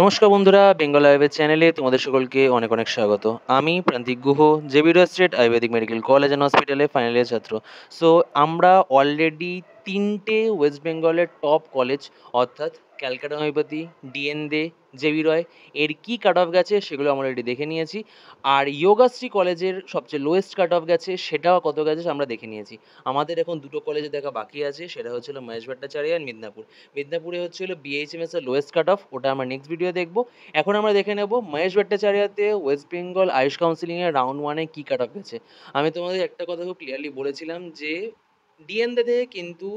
নমস্কার বন্ধুরা বেঙ্গল আয়ুর্বেদ চ্যানেলে তোমাদের সকলকে অনেক অনেক স্বাগত আমি প্রান্তিক গুহ জেবিডো state Ayurvedic medical college and হসপিটালে ফাইনাল ইয়ার ছাত্র সো আমরা অলরেডি তিনটে ওয়েস্ট বেঙ্গলের টপ কলেজ অর্থাৎ ক্যালকাটা হোমিওপ্যাথি ডিএন দে জেবি J B Roy cut off গেছে সেগুলো আমরা অলরেডি দেখে নিয়েছি আর যোগাশ্রী কলেজের সবচেয়ে লোয়েস্ট কাট অফ গেছে সেটাও কত গেছে আমরা দেখে নিয়েছি আমাদের এখন দুটো কলেজে দেখা বাকি আছে সেটা হচ্ছিলো মহেশ ভট্টাচার্য আর মিদনাপুর মিদনাপুরে হচ্ছিলো বিএইচএমএস এর লোয়েস্ট কাট অফ ওটা আমরা নেক্সট ভিডিও দেখব এখন আমরা দেখে নেব মহেশ ভট্টাচার্যতে ওয়েস্ট বেঙ্গল আয়ুষ কাউন্সিলিংয়ের রাউন্ড ওয়ানে কী কাট অফ গেছে আমি তোমাদের একটা কথা খুব ক্লিয়ারলি বলেছিলাম যে ডিএনডে থেকে কিন্তু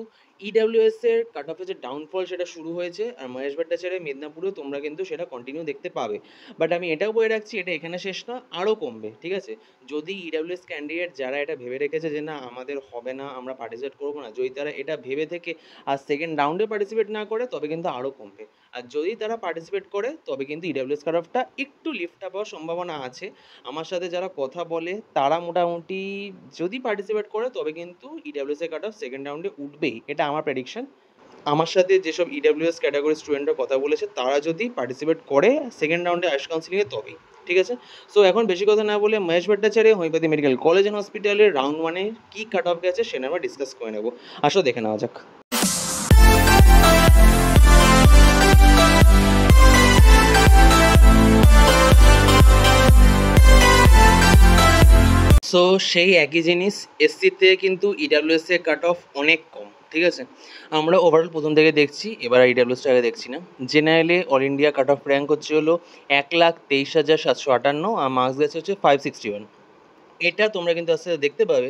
ইডাব্লিউএস e এর কাট অফের যে ডাউনফল সেটা শুরু হয়েছে আর মহেশ ভাট্টা ছেড়ে মেদিনীপুরেও তোমরা কিন্তু সেটা কন্টিনিউ দেখতে পাবে বাট আমি এটাও বলে রাখছি এটা এখানে শেষ না আরও কমবে ঠিক আছে যদি ইডাব্লিউএস e ক্যান্ডিডেট যারা এটা ভেবে রেখেছে যে না আমাদের হবে না আমরা পার্টিসিপেট করবো না যদি তারা এটা ভেবে থেকে আর সেকেন্ড রাউন্ডে পার্টিসিপেট না করে তবে কিন্তু আরও কমবে আর যদি তারা পার্টিসিপেট করে তবে কিন্তু ইডাব্লিউএস কাট অফটা একটু লিফ্ট আপ হওয়ার সম্ভাবনা আছে আমার সাথে যারা কথা বলে তারা মোটামুটি যদি পার্টিসিপেট করে তবে কিন্তু ইডাব্লিউএস e এর কাট অফ সেকেন্ড রাউন্ডে উঠবেই এটা আমার প্রেডিকশন আমার সাথে যেসব ইডাব্লিউএস ক্যাটাগরি স্টুডেন্টরা কথা বলেছে তারা যদি পার্টিসিপেট করে সেকেন্ড রাউন্ডে আয়ুষ কাউন্সিলিংয়ে তবেই ঠিক আছে সো এখন বেশি কথা না বলে Mahesh Bhattacharya homeopathy medical college and হসপিটালের রাউন্ড ওয়ানে কী কাট অফ গেছে সেটা আমরা ডিসকাস করে নেবো আসো দেখে নেওয়া যাক সো সেই একই জিনিস এসসিতে কিন্তু ইডাব্লিউএস e এর কাট অফ অনেক কম ঠিক আছে আমরা ওভারঅল প্রথম থেকে দেখছি এবার আইডাব্লিউসটা আগে দেখছি না জেনারেলে all India cut off rank হচ্ছে হলো এক লাখ তেইশ হাজার সাতশো আটান্ন আর মার্কস গেছে হচ্ছে ফাইভ সিক্সটি ওয়ান এটা তোমরা কিন্তু আস্তে আস্তে দেখতে পাবে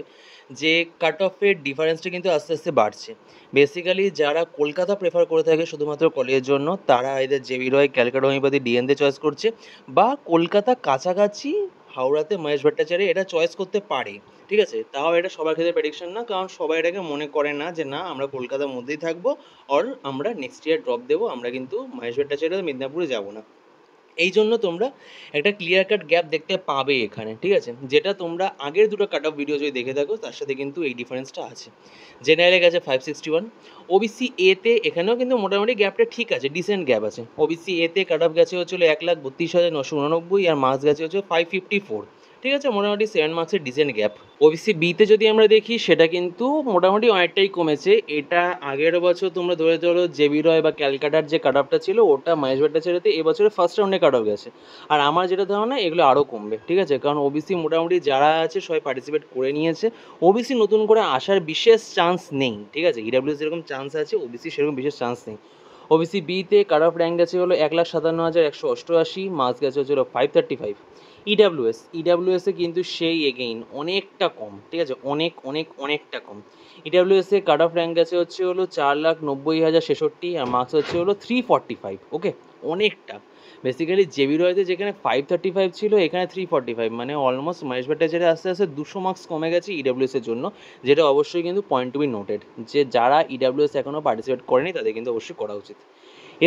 যে কাট অফের ডিফারেন্সটা কিন্তু আস্তে আস্তে বাড়ছে বেসিক্যালি যারা কলকাতা প্রেফার করে থাকে শুধুমাত্র কলেজের জন্য তারা এদের জেবি রয় ক্যালকাটা হোমিওপ্যাথি দিয়ে চয়েস করছে বা কলকাতা কাছাকাছি হাওড়াতে মহেশ ভট্টাচার্য এটা চয়েস করতে পারে ঠিক আছে তাও এটা সবার ক্ষেত্রে প্রেডিকশন না কারণ সবাই এটাকে মনে করে না যে না আমরা কলকাতার মধ্যেই থাকবো অর আমরা নেক্সট ইয়ার ড্রপ দেবো আমরা কিন্তু মহেশ ভট্টাচার্য মেদিনীপুরে যাবো না এই জন্য তোমরা একটা ক্লিয়ার কাট গ্যাপ দেখতে পাবে এখানে ঠিক আছে যেটা তোমরা আগের দুটো কাট অফ ভিডিও যদি দেখে থাকো তার সাথে কিন্তু এই ডিফারেন্সটা আছে জেনারেলে গেছে ফাইভ সিক্সটি ওয়ান ওবিসি এতে এখানেও কিন্তু মোটামুটি গ্যাপটা ঠিক আছে ডিসেন্ট গ্যাপ আছে ওবিসি এতে কাট অফ গেছে হচ্ছিল এক লাখ বত্রিশ হাজার নশো উনানব্বই আর মাস গেছে হচ্ছে ফাইভ ফিফটি ফোর ঠিক আছে মোটামুটি সেভেন মার্কসের ডিসেন্ট গ্যাপ ওবিসি বিতে যদি আমরা দেখি সেটা কিন্তু মোটামুটি অনেকটাই কমেছে এটা আগের বছর তোমরা ধরে ধরো জেবি রয় বা ক্যালকাটার যে কাট অফটা ছিল ওটা ছেড়ে ভট্টাচার্যতে এবছরে ফার্স্ট রাউন্ডে কাট অফ গেছে আর আমার যেটা ধারণা এগুলো আরও কমবে ঠিক আছে কারণ ওবিসি মোটামুটি যারা আছে সবাই পার্টিসিপেট করে নিয়েছে ওবিসি নতুন করে আসার বিশেষ চান্স নেই ঠিক আছে ইডাব্লিউ e যেরকম চান্স আছে ওবিসি সেরকম বিশেষ চান্স নেই ওবিসি বিতে কাট অফ র্যাঙ্ক গেছে হলো এক লাখ সাতান্ন হাজার একশো অষ্টআশি মাস গেছে হচ্ছিল five thirty five EWS e e ইডাব্লিউএসে কিন্তু সেই এগেইন অনেকটা কম ঠিক আছে অনেক অনেক অনেকটা কম ইডাব্লিউএসে কাট অফ র্যাঙ্ক আছে হচ্ছে হলো চার লাখ নব্বই হাজার ছেষট্টি আর মার্কস হচ্ছে হলো থ্রি ফর্টি ফাইভ ওকে অনেকটা বেসিক্যালি জেবি রয়েছে যেখানে ফাইভ থার্টি ফাইভ ছিল এখানে থ্রি ফর্টি ফাইভ মানে অলমোস্ট মহেশ ভট্টাচার্যের আস্তে আস্তে দুশো মার্কস কমে গেছে ইডাব্লিউএসের e জন্য যেটা অবশ্যই কিন্তু পয়েন্ট টু বি নোটেড যে যারা ইডাব্লিউএস এখনও পার্টিসিপেট করেনি তাদের কিন্তু অবশ্যই করা উচিত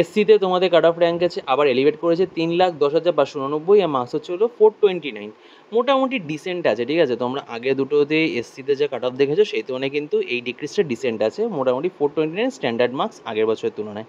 এসসিতে তোমাদের কাট অফ র্যাঙ্ক আছে আবার এলিভেট করেছে তিন লাখ দশ হাজার পাঁচশো উনব্বই আর মাস হচ্ছে হলো ফোর টোয়েন্টি নাইন মোটামুটি ডিসেন্ট আছে ঠিক আছে তোমরা আগে দুটোতে এসসিতে যে কাট অফ দেখেছো সেই তুলনায় কিন্তু এই ডিক্রিজটা ডিসেন্ট আছে মোটামুটি four twenty nine standard marks আগের বছরের তুলনায়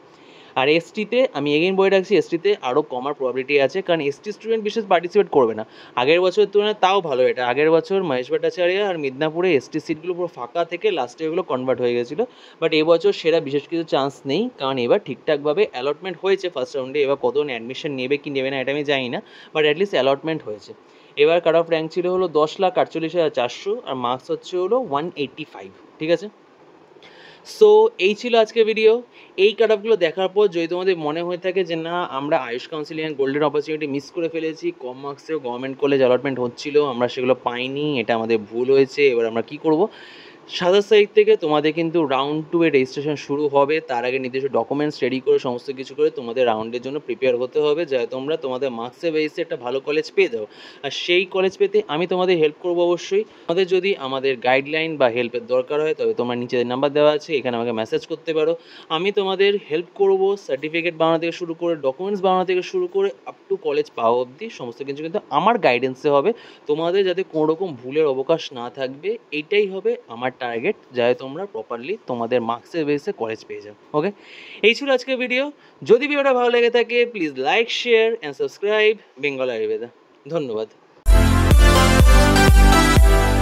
আর এসটিতে আমি এগেন বলে রাখছি এসটিতে আরও কমার প্রবাবিলিটি আছে কারণ এসটি স্টুডেন্ট বিশেষ পার্টিসিপেট করবে না আগের বছরের তুলনায় তাও ভালো এটা আগের বছর মহেশ ভট্টাচার্য আর মিদনাপুরে এসটি সিটগুলো পুরো ফাঁকা থেকে লাস্টে ওগুলো কনভার্ট হয়ে গেছিলো বাট এবছর সেরা বিশেষ কিছু চান্স নেই কারণ এবার ঠিকঠাকভাবে অ্যালটমেন্ট হয়েছে ফার্স্ট রাউন্ডে এবার কতজন অ্যাডমিশন নেবে কি নেবে না এটা আমি জানি না বাট অ্যাটলিস্ট অ্যালটমেন্ট হয়েছে এবার কাট অফ র্যাঙ্ক ছিল হলো দশ লাখ আটচল্লিশ হাজার চারশো আর মার্কস হচ্ছে হলো ওয়ান এইটটি ফাইভ ঠিক আছে সো এই ছিল আজকের ভিডিও এই কাট অফগুলো দেখার পর যদি তোমাদের মনে হয়ে থাকে যে না আমরা AYUSH counselling and golden opportunity miss করে ফেলেছি কম মার্কসেও গভর্নমেন্ট কলেজ অ্যালটমেন্ট হচ্ছিল আমরা সেগুলো পাইনি এটা আমাদের ভুল হয়েছে এবার আমরা কি করব সাতাশ তারিখ থেকে তোমাদের কিন্তু রাউন্ড টু এর রেজিস্ট্রেশন শুরু হবে তার আগে নির্দিষ্ট ডকুমেন্টস রেডি করে সমস্ত কিছু করে তোমাদের রাউন্ডের জন্য প্রিপেয়ার হতে হবে যাতে তোমরা তোমাদের মার্কসের বেসে একটা ভালো কলেজ পেয়ে যাও আর সেই কলেজ পেতে আমি তোমাদের হেল্প করবো অবশ্যই তোমাদের যদি আমাদের গাইডলাইন বা হেল্পের দরকার হয় তবে তোমার নিচে নাম্বার দেওয়া আছে এখানে আমাকে মেসেজ করতে পারো আমি তোমাদের হেল্প করব সার্টিফিকেট বানানো থেকে শুরু করে ডকুমেন্টস বানানো থেকে শুরু করে আপ টু কলেজ পাওয়া অবধি সমস্ত কিছু কিন্তু আমার গাইডেন্সে হবে তোমাদের যাতে কোনোরকম ভুলের অবকাশ না থাকবে এটাই হবে আমার টার্গেট যাতে তোমরা প্রপারলি তোমাদের মার্কসের বেসে কলেজ পেয়ে যাও ওকে এই ছিল আজকের ভিডিও যদি ভিডিওটা ভালো লেগে থাকে please like share and subscribe Bengal Ayurveda ধন্যবাদ